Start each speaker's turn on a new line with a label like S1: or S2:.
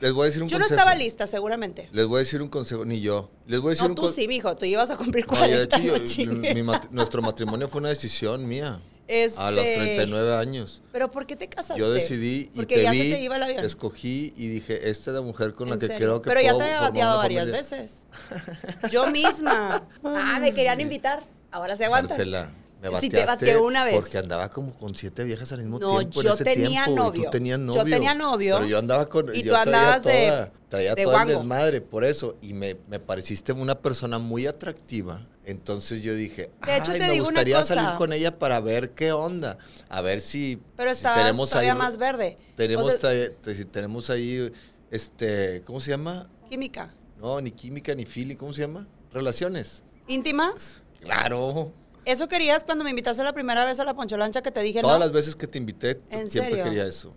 S1: Les voy a decir un yo consejo. Yo no estaba
S2: lista, seguramente.
S1: Les voy a decir un consejo, ni yo. Les voy a decir no, tú sí,
S2: mijo, tú ibas a cumplir 40. No, de mi
S1: nuestro matrimonio fue una decisión mía. A los 39 este, años. ¿Pero por qué te casaste? Yo decidí y Porque te ya vi, te iba escogí y dije, esta es la mujer con la que serio? creo que Pero ya te había bateado varias
S2: veces. Yo misma.
S3: ah, me querían invitar. Ahora se aguanta. Me te bateé una vez. Porque
S1: andaba como con siete viejas al mismo tiempo. No, yo tenía tiempo, novio. Tú tenías novio. Yo tenía novio. Pero yo andaba con. Y yo tú andabas de. Toda, traía el desmadre, por eso. Y me, me, pareciste una persona muy atractiva. Entonces yo dije, de hecho, Ay, te me digo gustaría una cosa. salir con ella para ver qué onda. A ver si. Pero estabas tenemos todavía más
S2: verde. Tenemos,
S1: tenemos ahí. este ¿Cómo se llama? Química. No, ni química, ni feeling. ¿Cómo se llama? Relaciones.
S2: ¿Íntimas?
S1: Claro.
S2: Eso querías cuando me invitaste la primera vez a la poncholancha que te dije Todas las
S1: veces que te invité, siempre quería eso.